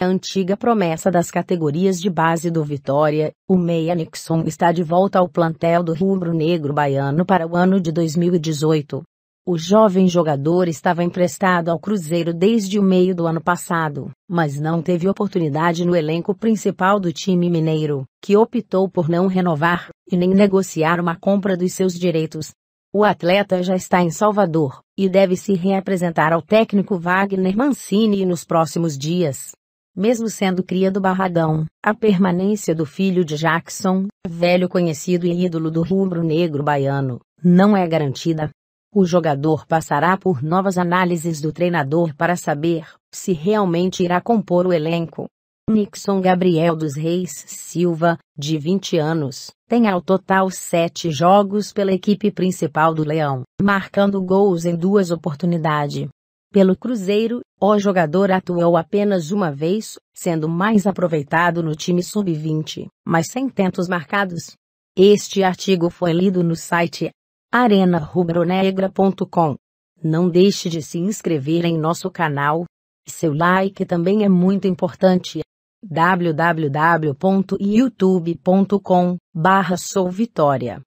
A antiga promessa das categorias de base do Vitória, o Meia Nixon está de volta ao plantel do rubro-negro baiano para o ano de 2018. O jovem jogador estava emprestado ao Cruzeiro desde o meio do ano passado, mas não teve oportunidade no elenco principal do time mineiro, que optou por não renovar e nem negociar uma compra dos seus direitos. O atleta já está em Salvador e deve se reapresentar ao técnico Wagner Mancini nos próximos dias mesmo sendo cria do Barradão, a permanência do filho de Jackson, velho conhecido e ídolo do rubro-negro baiano, não é garantida. O jogador passará por novas análises do treinador para saber se realmente irá compor o elenco. Nixon Gabriel dos Reis Silva, de 20 anos, tem ao total sete jogos pela equipe principal do Leão, marcando gols em duas oportunidades. Pelo Cruzeiro, o jogador atuou apenas uma vez, sendo mais aproveitado no time sub-20, mas sem tentos marcados. Este artigo foi lido no site arenarubronegra.com. Não deixe de se inscrever em nosso canal. Seu like também é muito importante. wwwyoutubecom Vitória